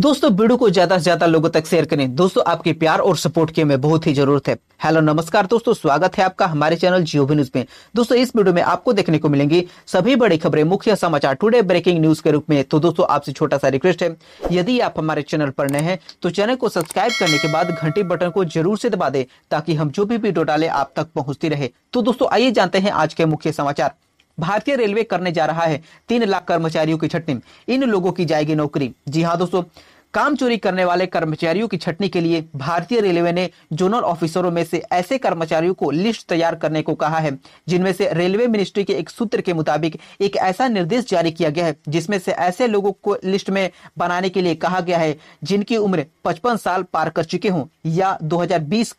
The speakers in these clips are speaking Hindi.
दोस्तों वीडियो को ज्यादा से ज्यादा लोगों तक शेयर करें दोस्तों आपके प्यार और सपोर्ट की हमें बहुत ही जरूरत है हेलो नमस्कार दोस्तों स्वागत है आपका हमारे चैनल जियोवी न्यूज में दोस्तों इस वीडियो में आपको देखने को मिलेंगी सभी बड़ी खबरें मुख्य समाचार टुडे ब्रेकिंग न्यूज के रूप में तो दोस्तों आपसे छोटा सा रिक्वेस्ट है यदि आप हमारे चैनल पर नए हैं तो चैनल को सब्सक्राइब करने के बाद घंटे बटन को जरूर से दबा दे ताकि हम जो भी वीडियो डाले आप तक पहुँचती रहे तो दोस्तों आइए जानते हैं आज के मुख्य समाचार भारतीय रेलवे करने जा रहा है तीन लाख कर्मचारियों की छटनी इन लोगों की जाएगी नौकरी जी हाँ दोस्तों काम चोरी करने वाले कर्मचारियों की छटनी के लिए भारतीय रेलवे ने जोनल ऑफिसरों में से ऐसे कर्मचारियों को लिस्ट तैयार करने को कहा है जिनमें से रेलवे मिनिस्ट्री के एक सूत्र के मुताबिक एक ऐसा निर्देश जारी किया गया है जिसमें से ऐसे लोगों को लिस्ट में बनाने के लिए कहा गया है जिनकी उम्र पचपन साल पार कर चुके हों या दो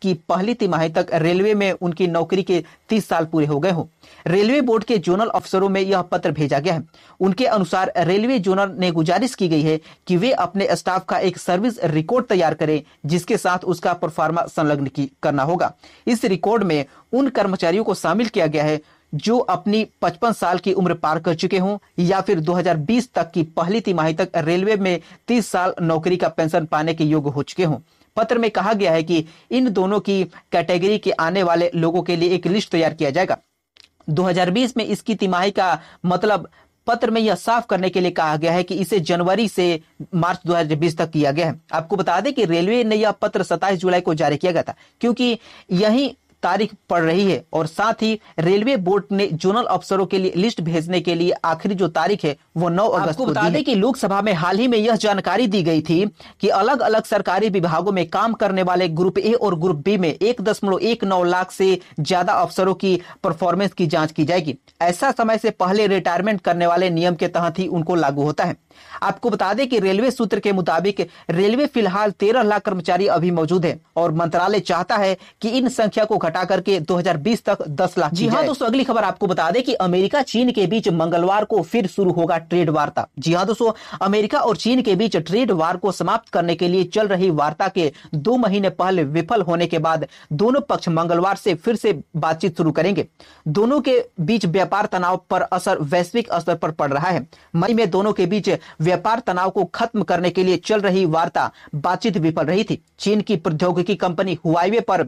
की पहली तिमाही तक रेलवे में उनकी नौकरी के तीस साल पूरे हो गए हों रेलवे बोर्ड के जोनल अफसरों में यह पत्र भेजा गया है उनके अनुसार रेलवे जोनल ने गुजारिश की गई है कि वे अपने स्टाफ स्टाफ का एक सर्विस रिकॉर्ड तैयार करे जिसके साथ उसका परफार्मा संलग्न की करना होगा इस रिकॉर्ड में उन कर्मचारियों को शामिल किया गया है जो अपनी 55 साल की उम्र पार कर चुके हों या फिर 2020 तक की पहली तिमाही तक रेलवे में 30 साल नौकरी का पेंशन पाने के योग्य हो चुके हों पत्र में कहा गया है कि इन दोनों की कैटेगरी के आने वाले लोगों के लिए एक लिस्ट तैयार किया जाएगा 2020 में इसकी तिमाही का मतलब पत्र में यह साफ करने के लिए कहा गया है कि इसे जनवरी से मार्च 2020 तक किया गया है आपको बता दें कि रेलवे ने यह पत्र 27 जुलाई को जारी किया गया था क्योंकि यही तारीख पड़ रही है और साथ ही रेलवे बोर्ड ने जोनल अफसरों के लिए लिस्ट भेजने के लिए आखिरी जो तारीख है वो 9 अगस्त को बता दें कि लोकसभा में हाल ही में यह जानकारी दी गई थी कि अलग अलग सरकारी विभागों में काम करने वाले ग्रुप ए और ग्रुप बी में एक दशमलव एक नौ लाख से ज्यादा अफसरों की परफॉर्मेंस की जाँच की जाएगी ऐसा समय से पहले रिटायरमेंट करने वाले नियम के तहत ही उनको लागू होता है आपको बता दें कि रेलवे सूत्र के मुताबिक रेलवे फिलहाल तेरह लाख कर्मचारी अभी मौजूद है और मंत्रालय चाहता है कि इन संख्या को घटा करके 2020 तक 10 लाख जी हाँ दोस्तों अगली खबर आपको बता दें कि अमेरिका चीन के बीच मंगलवार को फिर शुरू होगा ट्रेड वार्ता जी हाँ दोस्तों अमेरिका और चीन के बीच ट्रेड वार को समाप्त करने के लिए चल रही वार्ता के दो महीने पहले विफल होने के बाद दोनों पक्ष मंगलवार से फिर से बातचीत शुरू करेंगे दोनों के बीच व्यापार तनाव पर असर वैश्विक स्तर पर पड़ रहा है मई में दोनों के बीच व्यापार तनाव को खत्म करने के लिए चल रही वार्ता बातचीत विफल रही थी चीन की प्रौद्योगिकी कंपनी हुआईवे पर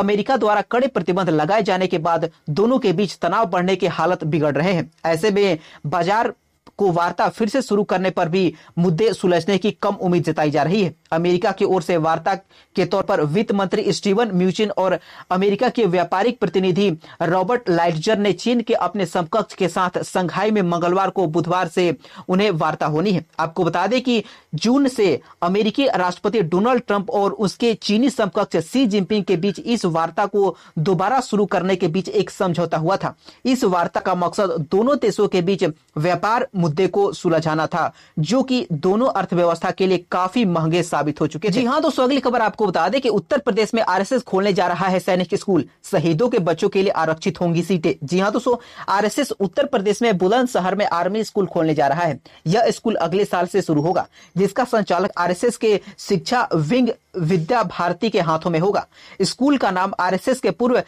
अमेरिका द्वारा द्वारा कड़े प्रतिबंध लगाए जाने के बाद दोनों के बीच तनाव बढ़ने के हालत बिगड़ रहे हैं ऐसे में बाजार को वार्ता फिर से शुरू करने पर भी मुद्दे सुलझने की कम उम्मीद जताई जा रही है अमेरिका की ओर से वार्ता के तौर पर वित्त मंत्री स्टीवन म्यूचिन और अमेरिका के व्यापारिक प्रतिनिधि रॉबर्ट लाइटजर ने चीन के अपने समकक्ष के साथ संघाई में मंगलवार को बुधवार से उन्हें वार्ता होनी है आपको बता दें कि जून से अमेरिकी राष्ट्रपति डोनाल्ड ट्रंप और उसके चीनी समकक्ष सी जिनपिंग के बीच इस वार्ता को दोबारा शुरू करने के बीच एक समझौता हुआ था इस वार्ता का मकसद दोनों देशों के बीच व्यापार मुद्दे को सुलझाना था जो कि दोनों अर्थव्यवस्था के लिए काफी महंगे साबित हो चुके जी हाँ दोस्तों अगली खबर आपको बता दें कि उत्तर प्रदेश में आरएसएस खोलने जा रहा है सैनिक स्कूल शहीदों के बच्चों के लिए आरक्षित होंगी सीटें जी हाँ दोस्तों आरएसएस उत्तर प्रदेश में बुलंद शहर में आर्मी स्कूल खोलने जा रहा है यह स्कूल अगले साल से शुरू होगा जिसका संचालक आरएसएस के शिक्षा विंग विद्या भारती के हाथों में होगा स्कूल का नाम आरएसएस के पूर्व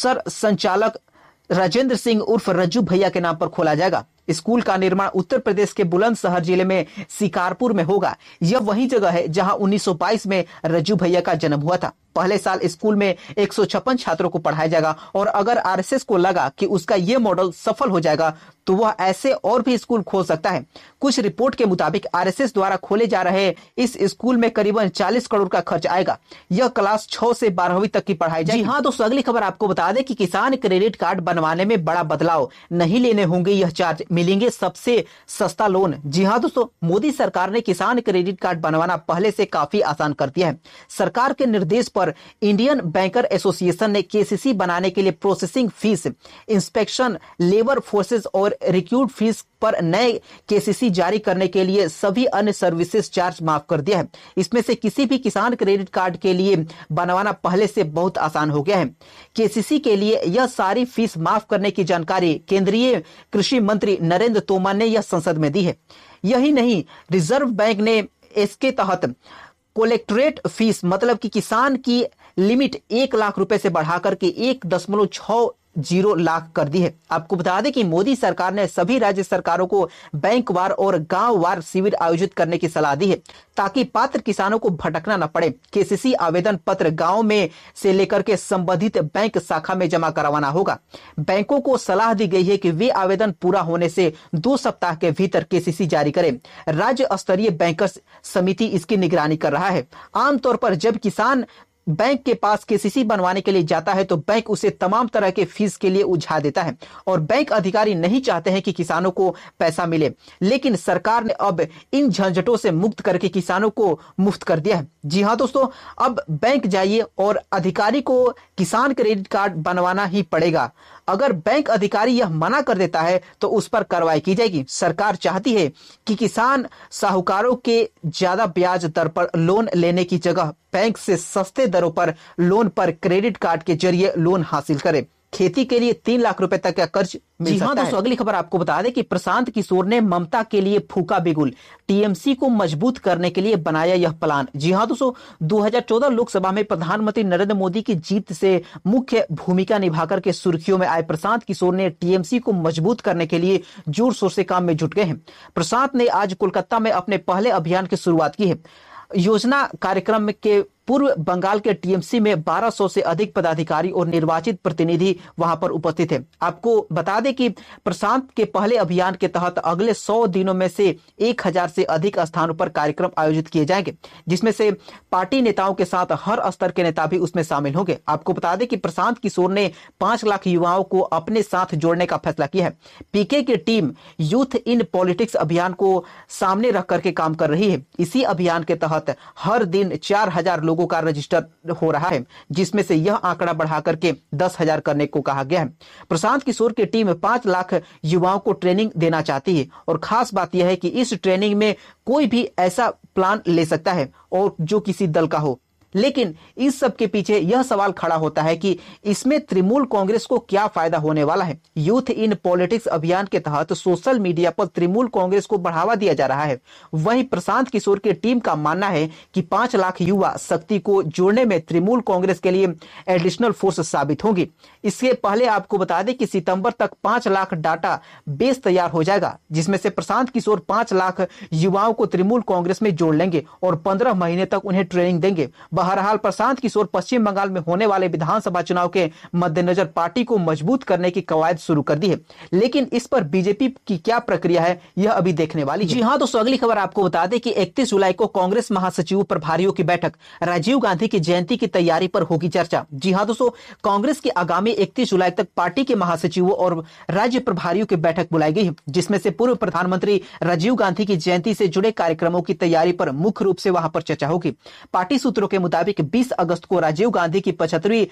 सर संचालक राजेंद्र सिंह उर्फ रज्जू भैया के नाम पर खोला जाएगा स्कूल का निर्माण उत्तर प्रदेश के बुलंदशहर जिले में शिकारपुर में होगा यह वही जगह है जहां 1922 में रजू भैया का जन्म हुआ था पहले साल स्कूल में एक छात्रों को पढ़ाया जाएगा और अगर आर को लगा कि उसका ये मॉडल सफल हो जाएगा तो वह ऐसे और भी स्कूल खोल सकता है कुछ रिपोर्ट के मुताबिक आर द्वारा खोले जा रहे इस स्कूल में करीबन 40 करोड़ का खर्च आएगा यह क्लास 6 से बारहवीं तक की पढ़ाई जाएगी हाँ दोस्तों अगली खबर आपको बता दें कि किसान क्रेडिट कार्ड बनवाने में बड़ा बदलाव नहीं लेने होंगे यह चार्ज मिलेंगे सबसे सस्ता लोन जी हाँ दोस्तों मोदी सरकार ने किसान क्रेडिट कार्ड बनवाना पहले से काफी आसान कर दिया है सरकार के निर्देश पर पर इंडियन बैंकर एसोसिएशन ने केसीसी बनाने के लिए processing fees inspection labour forces और रिक्यूट फीस पर नए केसीसी जारी करने के लिए सभी अन्य सर्विसेज चार्ज माफ कर दिया है इसमें से किसी भी किसान क्रेडिट कार्ड के लिए बनवाना पहले से बहुत आसान हो गया है केसीसी के लिए यह सारी फीस माफ करने की जानकारी केंद्रीय कृषि मंत्री नरेंद्र तोमर ने यह संसद में दी है यही नहीं रिजर्व बैंक ने इसके तहत कोलेक्ट्रेट फीस मतलब कि किसान की लिमिट एक लाख रुपए से बढ़ाकर के एक दशमलव छ जीरो लाख कर दी है आपको बता दें कि मोदी सरकार ने सभी राज्य सरकारों को बैंक वार और गांव वार शिविर आयोजित करने की सलाह दी है ताकि पात्र किसानों को भटकना न पड़े केसीसी आवेदन पत्र गांव में से लेकर के संबंधित बैंक शाखा में जमा करवाना होगा बैंकों को सलाह दी गई है कि वे आवेदन पूरा होने से दो सप्ताह के भीतर के जारी करें राज्य स्तरीय बैंकर्स समिति इसकी निगरानी कर रहा है आमतौर पर जब किसान बैंक के पास केसीसी बनवाने के लिए जाता है तो बैंक उसे तमाम तरह के फीस के लिए उलझा देता है और बैंक अधिकारी नहीं चाहते हैं कि किसानों को पैसा मिले लेकिन सरकार ने अब इन झंझटों से मुक्त करके किसानों को मुफ्त कर दिया है जी हाँ दोस्तों अब बैंक जाइए और अधिकारी को किसान क्रेडिट कार्ड बनवाना ही पड़ेगा अगर बैंक अधिकारी यह मना कर देता है तो उस पर कार्रवाई की जाएगी सरकार चाहती है कि किसान साहूकारों के ज्यादा ब्याज दर पर लोन लेने की जगह बैंक से सस्ते दरों पर लोन पर क्रेडिट कार्ड के जरिए लोन हासिल करें खेती के लिए तीन लाख रुपए तक का कर्ज मिल हाँ, सकता दोस्तों अगली खबर आपको बता दें कि प्रशांत किशोर ने ममता के लिए फूका बिगुल टीएमसी को मजबूत करने के लिए बनाया यह प्लान जी हाँ दोस्तों 2014 लोकसभा में प्रधानमंत्री नरेंद्र मोदी की जीत से मुख्य भूमिका निभाकर के सुर्खियों में आए प्रशांत किशोर ने टीएमसी को मजबूत करने के लिए जोर शोर से काम में जुट गए हैं प्रशांत ने आज कोलकाता में अपने पहले अभियान की शुरुआत की है योजना कार्यक्रम के पूर्व बंगाल के टीएमसी में 1200 से अधिक पदाधिकारी और निर्वाचित प्रतिनिधि वहां पर उपस्थित थे आपको बता दें कि प्रशांत के पहले अभियान के तहत अगले 100 दिनों में से 1000 से अधिक स्थानों पर कार्यक्रम आयोजित किए जाएंगे जिसमें से पार्टी नेताओं के साथ हर स्तर के नेता भी उसमें शामिल होंगे आपको बता दें कि प्रशांत किशोर ने पांच लाख युवाओं को अपने साथ जोड़ने का फैसला किया है पीके की टीम यूथ इन पॉलिटिक्स अभियान को सामने रख करके काम कर रही है इसी अभियान के तहत हर दिन चार लोग लोगों का रजिस्टर हो रहा है जिसमें से यह आंकड़ा बढ़ा करके दस हजार करने को कहा गया है प्रशांत किशोर की टीम पांच लाख युवाओं को ट्रेनिंग देना चाहती है और खास बात यह है कि इस ट्रेनिंग में कोई भी ऐसा प्लान ले सकता है और जो किसी दल का हो लेकिन इस सब के पीछे यह सवाल खड़ा होता है कि इसमें तृणमूल कांग्रेस को क्या फायदा होने वाला है यूथ इन पॉलिटिक्स अभियान के तहत सोशल मीडिया पर तृणमूल कांग्रेस को बढ़ावा दिया जा रहा है वहीं प्रशांत किशोर की टीम का मानना है कि पांच लाख युवा शक्ति को जोड़ने में तृणमूल कांग्रेस के लिए एडिशनल फोर्स साबित होगी इसके पहले आपको बता दें कि सितंबर तक पांच लाख डाटा बेस तैयार हो जाएगा जिसमें से प्रशांत किशोर पांच लाख युवाओं को तृणमूल कांग्रेस में जोड़ लेंगे और पंद्रह महीने तक उन्हें ट्रेनिंग देंगे बहरहाल प्रशांत किशोर पश्चिम बंगाल में होने वाले विधानसभा चुनाव के मद्देनजर पार्टी को मजबूत करने की कवायद शुरू कर दी है लेकिन इस पर बीजेपी की क्या प्रक्रिया है यह अभी देखने वाली जी हाँ दोस्तों अगली खबर आपको बता दें कि 31 जुलाई को कांग्रेस महासचिव प्रभारियों की बैठक राजीव गांधी की जयंती की तैयारी पर होगी चर्चा जी हाँ दोस्तों कांग्रेस की आगामी इकतीस जुलाई तक पार्टी के महासचिवों और राज्य प्रभारियों की बैठक बुलाई गई है जिसमें से पूर्व प्रधानमंत्री राजीव गांधी की जयंती से जुड़े कार्यक्रमों की तैयारी पर मुख्य रूप से वहां पर चर्चा होगी पार्टी सूत्रों के मुताबिक 20 अगस्त को राजीव गांधी की पचहत्तरवीं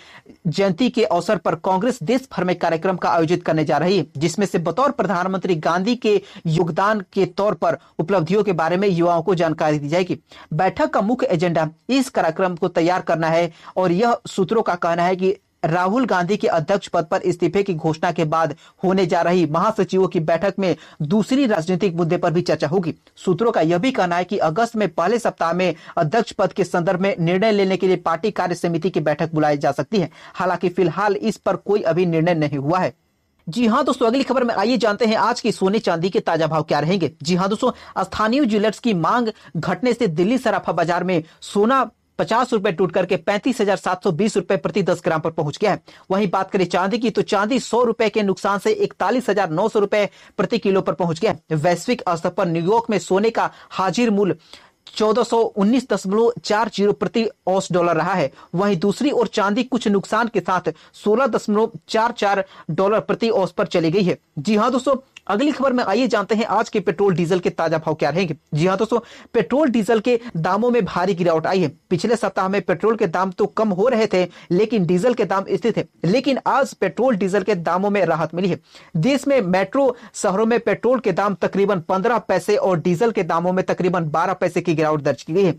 जयंती के अवसर पर कांग्रेस देश भर में कार्यक्रम का आयोजित करने जा रही है जिसमें से बतौर प्रधानमंत्री गांधी के योगदान के तौर पर उपलब्धियों के बारे में युवाओं को जानकारी दी जाएगी बैठक का मुख्य एजेंडा इस कार्यक्रम को तैयार करना है और यह सूत्रों का कहना है कि राहुल गांधी के अध्यक्ष पद पर इस्तीफे की घोषणा के बाद होने जा रही महासचिवों की बैठक में दूसरी राजनीतिक मुद्दे पर भी चर्चा होगी सूत्रों का यह भी कहना है कि अगस्त में पहले सप्ताह में अध्यक्ष पद के संदर्भ में निर्णय लेने के लिए पार्टी कार्य समिति की बैठक बुलाई जा सकती है हालांकि फिलहाल इस पर कोई अभी निर्णय नहीं हुआ है जी हाँ दोस्तों अगली खबर में आइए जानते हैं आज की सोने चांदी के ताजा भाव क्या रहेंगे जी हाँ दोस्तों स्थानीय ज्वेलर्स की मांग घटने से दिल्ली सराफा बाजार में सोना पचास रुपए टूट करके पैंतीस हजार सात सौ बीस रुपए प्रति दस ग्राम पर पहुंच गया है वहीं बात करें चांदी की तो चांदी सौ रुपए के नुकसान से इकतालीस हजार नौ सौ रुपए प्रति किलो पर पहुंच गया वैश्विक स्तर पर न्यूयॉर्क में सोने का हाजिर मूल्य चौदह प्रति औस डॉलर रहा है वहीं दूसरी ओर चांदी कुछ नुकसान के साथ सोलह दशमलव चार चार डॉलर प्रति औस पर चली गई है जी हाँ दोस्तों अगली खबर में आइए जानते हैं आज के पेट्रोल डीजल के ताजा भाव क्या रहेंगे जी हाँ दोस्तों पेट्रोल डीजल के दामों में भारी गिरावट आई है पिछले सप्ताह में पेट्रोल के दाम तो कम हो रहे थे लेकिन डीजल के दाम स्थिर थे लेकिन आज पेट्रोल डीजल के दामों में राहत मिली है देश में मेट्रो शहरों में पेट्रोल के दाम तकरीबन पंद्रह पैसे और डीजल के दामों में तकरीबन बारह पैसे की गिरावट दर्ज की गई है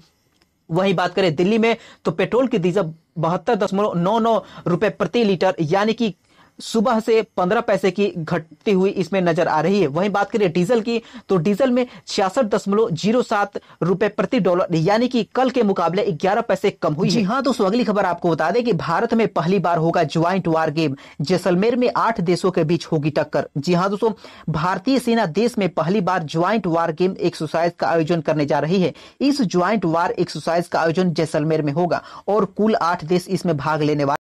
वहीं बात करें दिल्ली में तो पेट्रोल की डीजल बहत्तर दशमलव नौ नौ रुपए प्रति लीटर यानी कि सुबह से पंद्रह पैसे की घटती हुई इसमें नजर आ रही है वहीं बात करें डीजल की तो डीजल में छियासठ दशमलव जीरो सात रुपए प्रति डॉलर यानी कि कल के मुकाबले ग्यारह पैसे कम हुई जी हाँ दोस्तों अगली खबर आपको बता दें कि भारत में पहली बार होगा ज्वाइंट वार गेम जैसलमेर में आठ देशों के बीच होगी टक्कर जी हाँ दोस्तों भारतीय सेना देश में पहली बार ज्वाइंट वार गेम एक्सरसाइज का आयोजन करने जा रही है इस ज्वाइंट वार एक्सरसाइज का आयोजन जैसलमेर में होगा और कुल आठ देश इसमें भाग लेने वाले